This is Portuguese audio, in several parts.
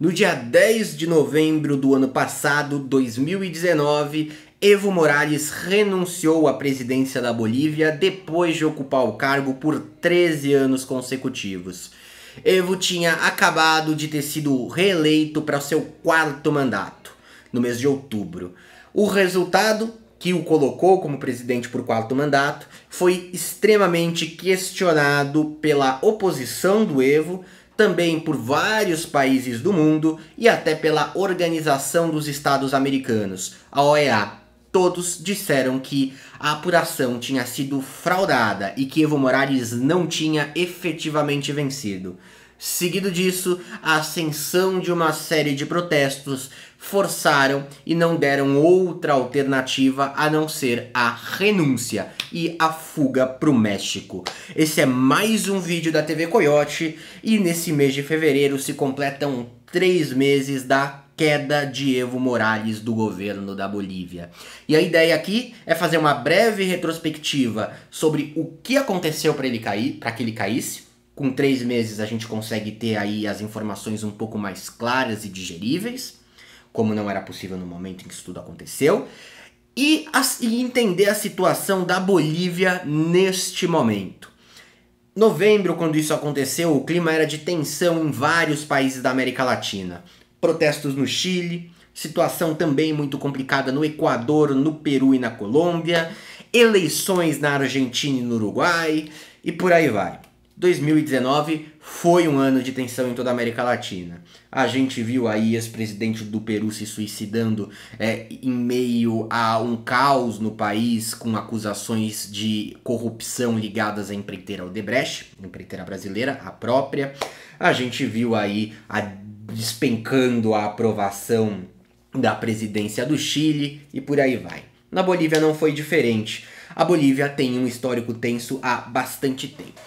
No dia 10 de novembro do ano passado, 2019, Evo Morales renunciou à presidência da Bolívia depois de ocupar o cargo por 13 anos consecutivos. Evo tinha acabado de ter sido reeleito para seu quarto mandato, no mês de outubro. O resultado, que o colocou como presidente por quarto mandato, foi extremamente questionado pela oposição do Evo também por vários países do mundo e até pela Organização dos Estados Americanos, a OEA. Todos disseram que a apuração tinha sido fraudada e que Evo Morales não tinha efetivamente vencido. Seguido disso, a ascensão de uma série de protestos forçaram e não deram outra alternativa a não ser a renúncia e a fuga para o México. Esse é mais um vídeo da TV Coyote e nesse mês de fevereiro se completam três meses da queda de Evo Morales do governo da Bolívia. E a ideia aqui é fazer uma breve retrospectiva sobre o que aconteceu para ele cair, para que ele caísse. Com três meses a gente consegue ter aí as informações um pouco mais claras e digeríveis como não era possível no momento em que isso tudo aconteceu, e, a, e entender a situação da Bolívia neste momento. Novembro, quando isso aconteceu, o clima era de tensão em vários países da América Latina. Protestos no Chile, situação também muito complicada no Equador, no Peru e na Colômbia, eleições na Argentina e no Uruguai, e por aí vai. 2019 foi um ano de tensão em toda a América Latina. A gente viu aí ex-presidente do Peru se suicidando é, em meio a um caos no país com acusações de corrupção ligadas à empreiteira Odebrecht, empreiteira brasileira, a própria. A gente viu aí a, despencando a aprovação da presidência do Chile e por aí vai. Na Bolívia não foi diferente. A Bolívia tem um histórico tenso há bastante tempo.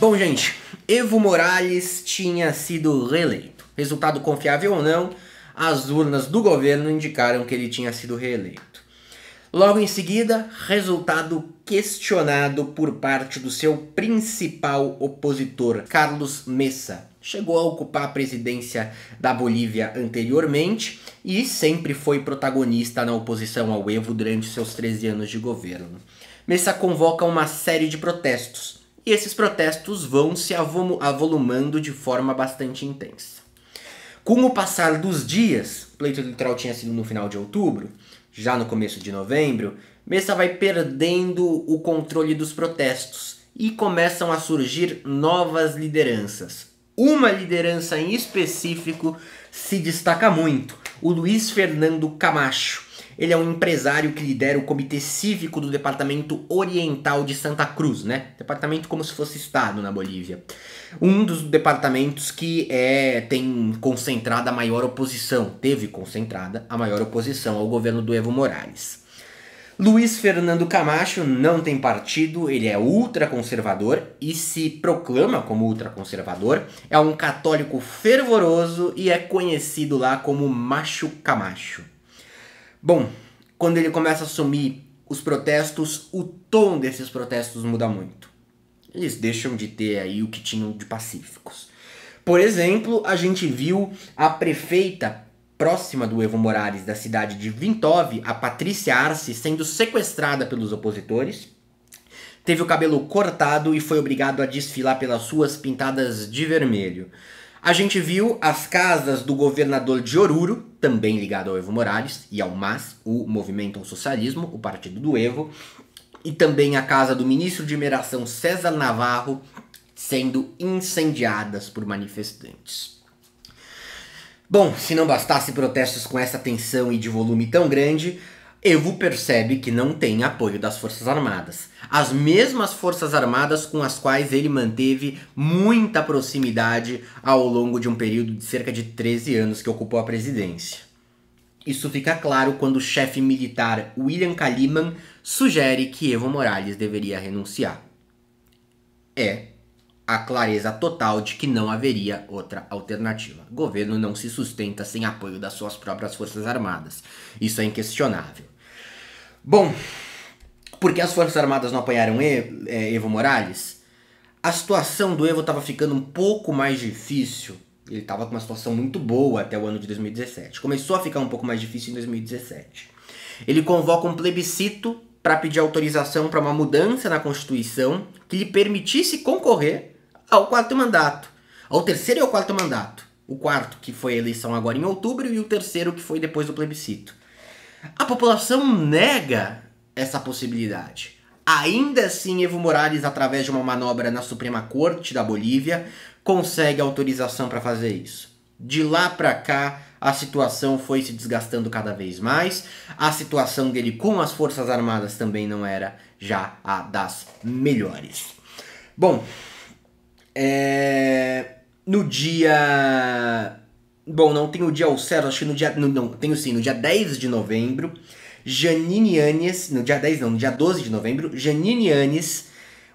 Bom, gente, Evo Morales tinha sido reeleito. Resultado confiável ou não, as urnas do governo indicaram que ele tinha sido reeleito. Logo em seguida, resultado questionado por parte do seu principal opositor, Carlos Mesa. Chegou a ocupar a presidência da Bolívia anteriormente e sempre foi protagonista na oposição ao Evo durante seus 13 anos de governo. Mesa convoca uma série de protestos, e esses protestos vão se avolumando de forma bastante intensa. Com o passar dos dias, pleito eleitoral tinha sido no final de outubro, já no começo de novembro, Messa vai perdendo o controle dos protestos e começam a surgir novas lideranças. Uma liderança em específico se destaca muito, o Luiz Fernando Camacho, ele é um empresário que lidera o Comitê Cívico do Departamento Oriental de Santa Cruz, né? Departamento como se fosse estado na Bolívia. Um dos departamentos que é, tem concentrada a maior oposição, teve concentrada a maior oposição ao governo do Evo Morales. Luiz Fernando Camacho não tem partido, ele é ultraconservador e se proclama como ultraconservador. É um católico fervoroso e é conhecido lá como Macho Camacho. Bom, quando ele começa a assumir os protestos, o tom desses protestos muda muito. Eles deixam de ter aí o que tinham de pacíficos. Por exemplo, a gente viu a prefeita próxima do Evo Morales da cidade de Vintov, a Patrícia Arce, sendo sequestrada pelos opositores. Teve o cabelo cortado e foi obrigado a desfilar pelas ruas pintadas de vermelho. A gente viu as casas do governador de Oruro, também ligado ao Evo Morales e ao MAS, o Movimento ao Socialismo, o partido do Evo, e também a casa do ministro de Mineração César Navarro sendo incendiadas por manifestantes. Bom, se não bastasse protestos com essa tensão e de volume tão grande, Evo percebe que não tem apoio das Forças Armadas. As mesmas Forças Armadas com as quais ele manteve muita proximidade ao longo de um período de cerca de 13 anos que ocupou a presidência. Isso fica claro quando o chefe militar William Kaliman sugere que Evo Morales deveria renunciar. É a clareza total de que não haveria outra alternativa. O governo não se sustenta sem apoio das suas próprias forças armadas. Isso é inquestionável. Bom, por que as forças armadas não apoiaram é, Evo Morales? A situação do Evo estava ficando um pouco mais difícil. Ele estava com uma situação muito boa até o ano de 2017. Começou a ficar um pouco mais difícil em 2017. Ele convoca um plebiscito para pedir autorização para uma mudança na Constituição que lhe permitisse concorrer ao quarto mandato. Ao terceiro e ao quarto mandato. O quarto, que foi a eleição agora em outubro, e o terceiro, que foi depois do plebiscito. A população nega essa possibilidade. Ainda assim, Evo Morales, através de uma manobra na Suprema Corte da Bolívia, consegue autorização para fazer isso. De lá para cá, a situação foi se desgastando cada vez mais. A situação dele com as Forças Armadas também não era já a das melhores. Bom, é... No dia. Bom, não tem o dia ao certo, acho que no dia. não não, tenho sim, no dia 10 de novembro. Janine Anes, no dia 10 não, no dia 12 de novembro, Janine Anes,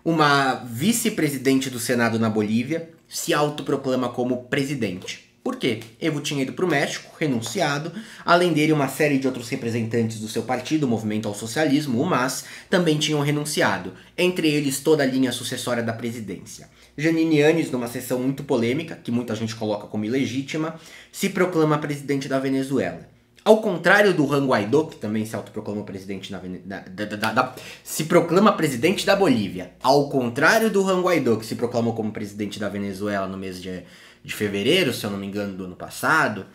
uma vice-presidente do Senado na Bolívia, se autoproclama como presidente. Por quê? Evo tinha ido para o México, renunciado, além dele uma série de outros representantes do seu partido, o Movimento ao Socialismo, o MAS, também tinham renunciado, entre eles toda a linha sucessória da presidência. Janine Yannis, numa sessão muito polêmica, que muita gente coloca como ilegítima, se proclama presidente da Venezuela. Ao contrário do Juan Guaidó, que também se autoproclamou presidente na, da, da, da, se proclama presidente da Bolívia. Ao contrário do Juan Guaidó, que se proclamou como presidente da Venezuela no mês de, de fevereiro, se eu não me engano, do ano passado,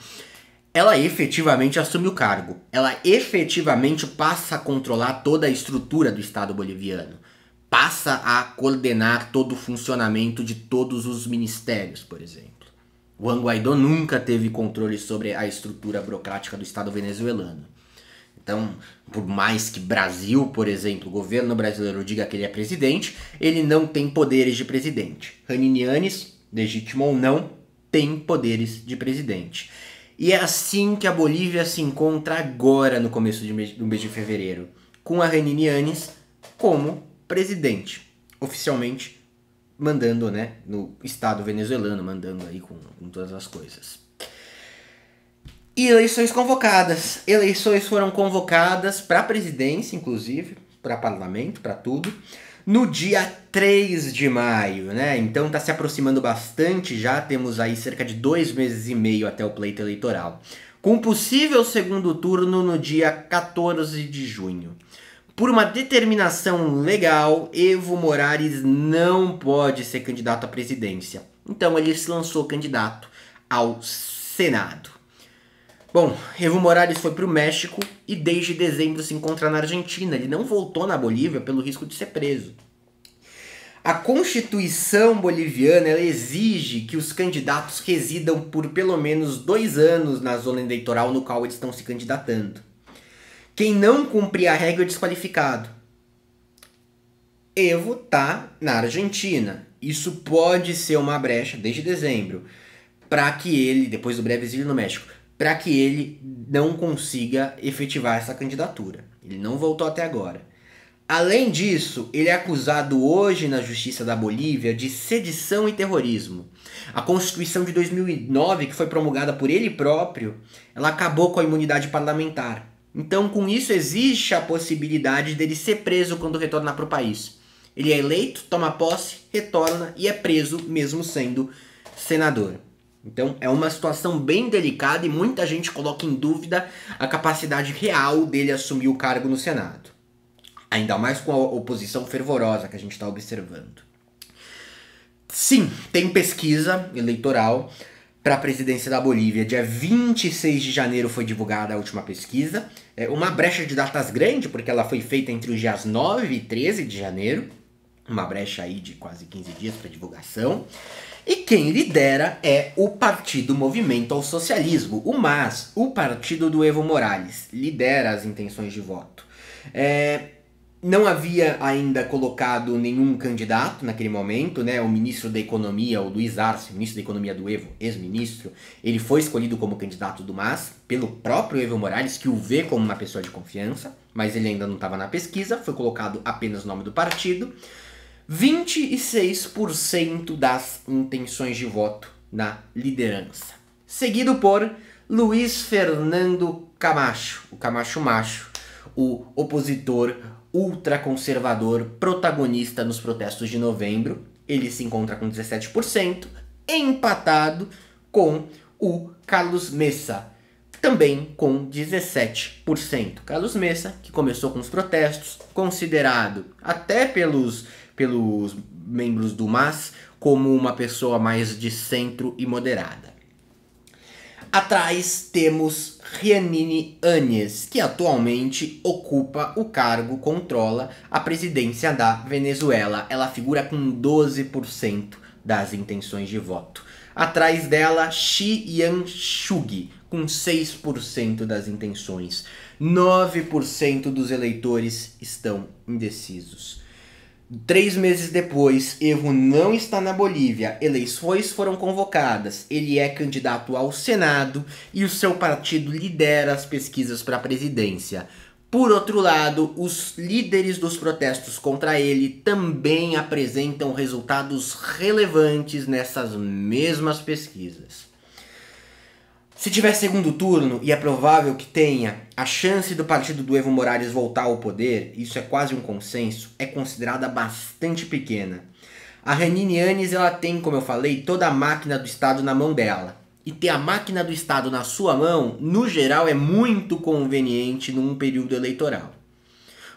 ela efetivamente assume o cargo. Ela efetivamente passa a controlar toda a estrutura do Estado boliviano passa a coordenar todo o funcionamento de todos os ministérios, por exemplo. Juan Guaidó nunca teve controle sobre a estrutura burocrática do Estado venezuelano. Então, por mais que Brasil, por exemplo, o governo brasileiro diga que ele é presidente, ele não tem poderes de presidente. Haninianes, legítimo ou não, tem poderes de presidente. E é assim que a Bolívia se encontra agora no começo do mês de fevereiro, com a Haninianes como presidente, oficialmente mandando, né, no estado venezuelano, mandando aí com, com todas as coisas. E eleições convocadas. Eleições foram convocadas para a presidência, inclusive, para parlamento, para tudo, no dia 3 de maio, né? Então está se aproximando bastante já, temos aí cerca de dois meses e meio até o pleito eleitoral. Com possível segundo turno no dia 14 de junho. Por uma determinação legal, Evo Morales não pode ser candidato à presidência. Então ele se lançou candidato ao Senado. Bom, Evo Morales foi para o México e desde dezembro se encontra na Argentina. Ele não voltou na Bolívia pelo risco de ser preso. A Constituição boliviana exige que os candidatos residam por pelo menos dois anos na zona eleitoral no qual eles estão se candidatando. Quem não cumprir a regra é desqualificado. Evo tá na Argentina. Isso pode ser uma brecha desde dezembro para que ele, depois do breve exílio no México, para que ele não consiga efetivar essa candidatura. Ele não voltou até agora. Além disso, ele é acusado hoje na Justiça da Bolívia de sedição e terrorismo. A Constituição de 2009, que foi promulgada por ele próprio, ela acabou com a imunidade parlamentar. Então, com isso, existe a possibilidade dele ser preso quando retornar para o país. Ele é eleito, toma posse, retorna e é preso, mesmo sendo senador. Então, é uma situação bem delicada e muita gente coloca em dúvida a capacidade real dele assumir o cargo no Senado. Ainda mais com a oposição fervorosa que a gente está observando. Sim, tem pesquisa eleitoral para a presidência da Bolívia. Dia 26 de janeiro foi divulgada a última pesquisa. É, uma brecha de datas grande, porque ela foi feita entre os dias 9 e 13 de janeiro, uma brecha aí de quase 15 dias para divulgação. E quem lidera é o Partido Movimento ao Socialismo, o MAS, o partido do Evo Morales, lidera as intenções de voto. É, não havia ainda colocado nenhum candidato naquele momento, né? O ministro da Economia, o Luiz Arce, ministro da Economia do Evo, ex-ministro, ele foi escolhido como candidato do MAS pelo próprio Evo Morales, que o vê como uma pessoa de confiança, mas ele ainda não estava na pesquisa, foi colocado apenas o nome do partido. 26% das intenções de voto na liderança. Seguido por Luiz Fernando Camacho, o Camacho Macho, o opositor ultraconservador protagonista nos protestos de novembro. Ele se encontra com 17%, empatado com o Carlos Mesa, também com 17%. Carlos Mesa, que começou com os protestos, considerado até pelos, pelos membros do MAS como uma pessoa mais de centro e moderada. Atrás temos Rianine Anes que atualmente ocupa o cargo, controla a presidência da Venezuela. Ela figura com 12% das intenções de voto. Atrás dela, Xi Yang-shug, com 6% das intenções. 9% dos eleitores estão indecisos. Três meses depois, Evo não está na Bolívia, eleições foram convocadas, ele é candidato ao Senado e o seu partido lidera as pesquisas para a presidência. Por outro lado, os líderes dos protestos contra ele também apresentam resultados relevantes nessas mesmas pesquisas. Se tiver segundo turno, e é provável que tenha, a chance do partido do Evo Morales voltar ao poder, isso é quase um consenso, é considerada bastante pequena. A Renine Anes, ela tem, como eu falei, toda a máquina do Estado na mão dela. E ter a máquina do Estado na sua mão, no geral, é muito conveniente num período eleitoral.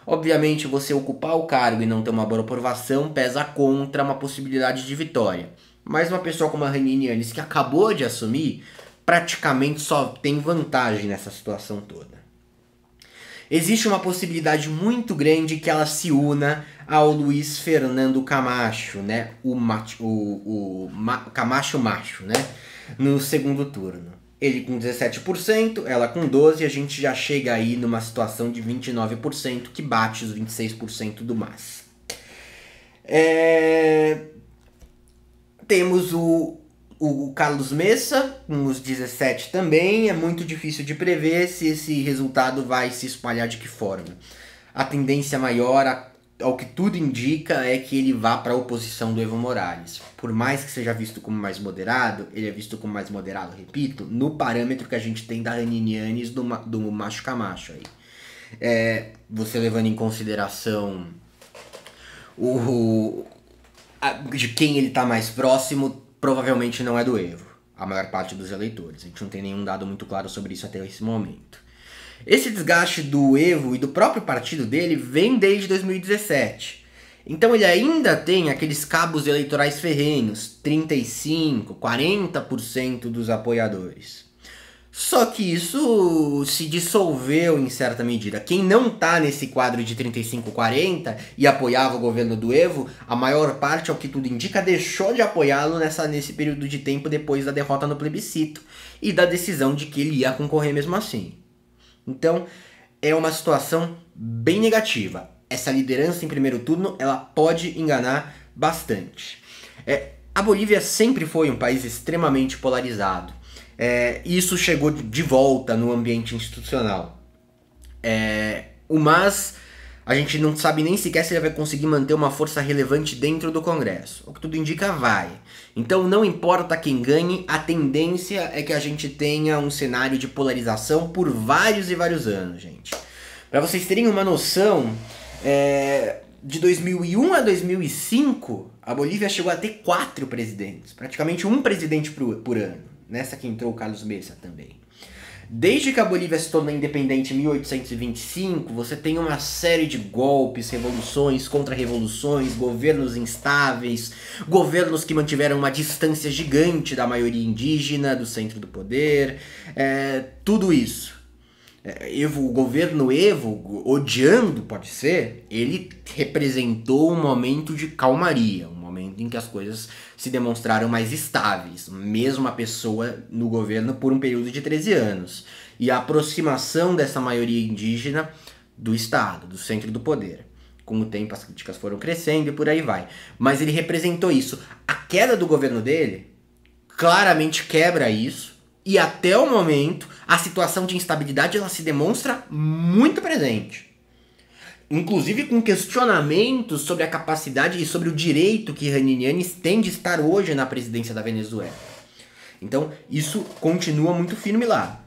Obviamente, você ocupar o cargo e não ter uma boa aprovação pesa contra uma possibilidade de vitória. Mas uma pessoa como a Renine Anes, que acabou de assumir, praticamente só tem vantagem nessa situação toda. Existe uma possibilidade muito grande que ela se una ao Luiz Fernando Camacho, né? O, macho, o, o ma, Camacho Macho, né? No segundo turno. Ele com 17%, ela com 12%, a gente já chega aí numa situação de 29% que bate os 26% do MAS. É... Temos o o Carlos Messa, com os 17 também, é muito difícil de prever se esse resultado vai se espalhar de que forma. A tendência maior, ao que tudo indica, é que ele vá para a oposição do Evo Morales. Por mais que seja visto como mais moderado, ele é visto como mais moderado, repito, no parâmetro que a gente tem da Raninianes do, do Macho Camacho aí. É, você levando em consideração o, a, de quem ele está mais próximo, provavelmente não é do Evo, a maior parte dos eleitores. A gente não tem nenhum dado muito claro sobre isso até esse momento. Esse desgaste do Evo e do próprio partido dele vem desde 2017. Então ele ainda tem aqueles cabos eleitorais ferrenhos, 35, 40% dos apoiadores. Só que isso se dissolveu em certa medida. Quem não tá nesse quadro de 35-40 e apoiava o governo do Evo, a maior parte, ao que tudo indica, deixou de apoiá-lo nessa, nesse período de tempo depois da derrota no plebiscito e da decisão de que ele ia concorrer mesmo assim. Então, é uma situação bem negativa. Essa liderança em primeiro turno, ela pode enganar bastante. É, a Bolívia sempre foi um país extremamente polarizado é, isso chegou de volta no ambiente institucional. É, o MAS, a gente não sabe nem sequer se ele vai conseguir manter uma força relevante dentro do Congresso. O que tudo indica, vai. Então, não importa quem ganhe, a tendência é que a gente tenha um cenário de polarização por vários e vários anos, gente. Para vocês terem uma noção, é, de 2001 a 2005, a Bolívia chegou a ter quatro presidentes, praticamente um presidente por, por ano. Nessa que entrou o Carlos Mesa também. Desde que a Bolívia se tornou independente em 1825, você tem uma série de golpes, revoluções, contra-revoluções, governos instáveis, governos que mantiveram uma distância gigante da maioria indígena, do centro do poder, é, tudo isso. É, Evo, o governo Evo, odiando, pode ser, ele representou um momento de calmaria, um em que as coisas se demonstraram mais estáveis, mesmo a pessoa no governo por um período de 13 anos, e a aproximação dessa maioria indígena do Estado, do centro do poder. Com o tempo as críticas foram crescendo e por aí vai. Mas ele representou isso. A queda do governo dele claramente quebra isso. E até o momento, a situação de instabilidade ela se demonstra muito presente inclusive com questionamentos sobre a capacidade e sobre o direito que Haninianes tem de estar hoje na presidência da Venezuela. Então, isso continua muito firme lá.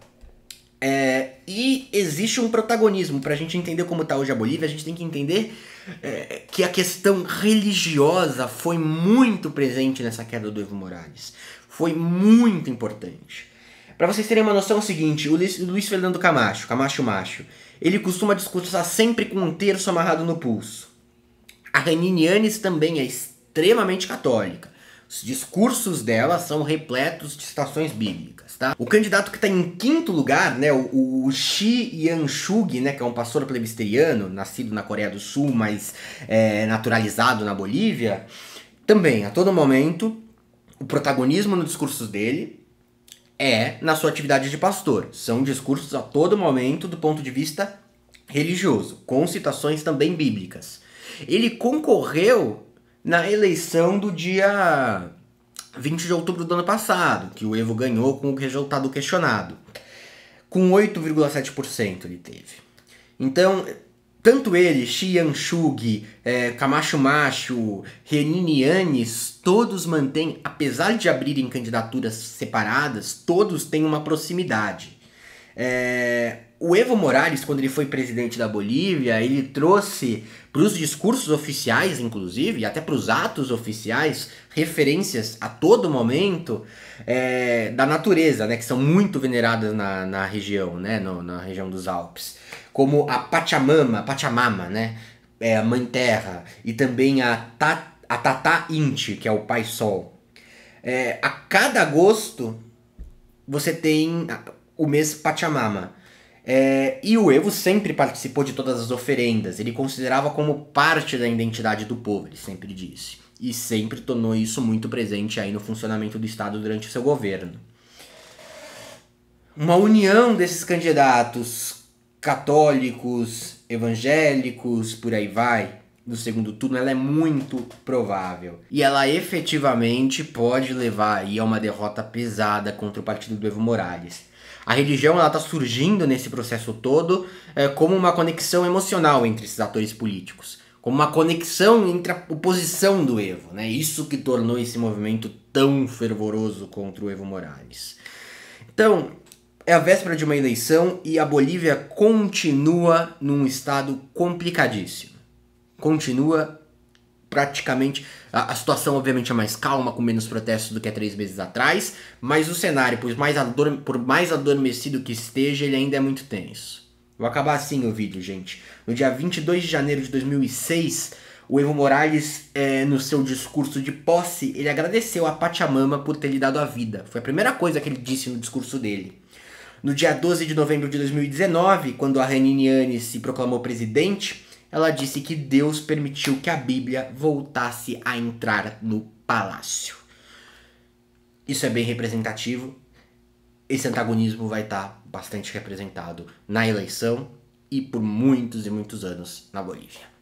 É, e existe um protagonismo. Para a gente entender como está hoje a Bolívia, a gente tem que entender é, que a questão religiosa foi muito presente nessa queda do Evo Morales. Foi muito importante. Para vocês terem uma noção, é o seguinte: o Luiz, Fernando Camacho, Camacho Macho, ele costuma discursar sempre com um terço amarrado no pulso. A Haninianes também é extremamente católica. Os discursos dela são repletos de citações bíblicas, tá? O candidato que está em quinto lugar, né, o, o Shi Yanchug, né, que é um pastor plebisteriano, nascido na Coreia do Sul, mas é, naturalizado na Bolívia, também, a todo momento, o protagonismo nos discursos dele, é na sua atividade de pastor. São discursos a todo momento do ponto de vista religioso, com citações também bíblicas. Ele concorreu na eleição do dia 20 de outubro do ano passado, que o Evo ganhou com o resultado questionado. Com 8,7% ele teve. Então, tanto ele, Xian Shug, é, Camacho Macho, Reninianes, todos mantêm, apesar de abrirem candidaturas separadas, todos têm uma proximidade. É, o Evo Morales, quando ele foi presidente da Bolívia, ele trouxe para os discursos oficiais, inclusive, até para os atos oficiais, referências a todo momento é, da natureza, né, que são muito veneradas na, na região, né, no, na região dos Alpes como a Pachamama, Pachamama, né? É a Mãe Terra, e também a, Ta, a Tata Inti, que é o Pai Sol. É, a cada agosto você tem o mês Pachamama. É, e o Evo sempre participou de todas as oferendas, ele considerava como parte da identidade do povo, ele sempre disse. E sempre tornou isso muito presente aí no funcionamento do Estado durante seu governo. Uma união desses candidatos católicos, evangélicos, por aí vai, no segundo turno, ela é muito provável. E ela efetivamente pode levar aí a uma derrota pesada contra o partido do Evo Morales. A religião está surgindo nesse processo todo é, como uma conexão emocional entre esses atores políticos, como uma conexão entre a oposição do Evo. Né? Isso que tornou esse movimento tão fervoroso contra o Evo Morales. Então, é a véspera de uma eleição e a Bolívia continua num estado complicadíssimo. Continua praticamente. A, a, situação, obviamente, é mais calma, com menos protestos do que há três meses atrás, mas o cenário, por mais, adorme, por mais adormecido que esteja, ele ainda é muito tenso. Vou acabar assim o vídeo, gente. No dia 22 de janeiro de 2006, o Evo Morales, é, no seu discurso de posse, ele agradeceu a Pachamama por ter lhe dado a vida. Foi a primeira coisa que ele disse no discurso dele. No dia 12 de novembro de 2019, quando a Haniniani se proclamou presidente, ela disse que Deus permitiu que a Bíblia voltasse a entrar no palácio. Isso é bem representativo. Esse antagonismo vai estar tá bastante representado na eleição e por muitos e muitos anos na Bolívia.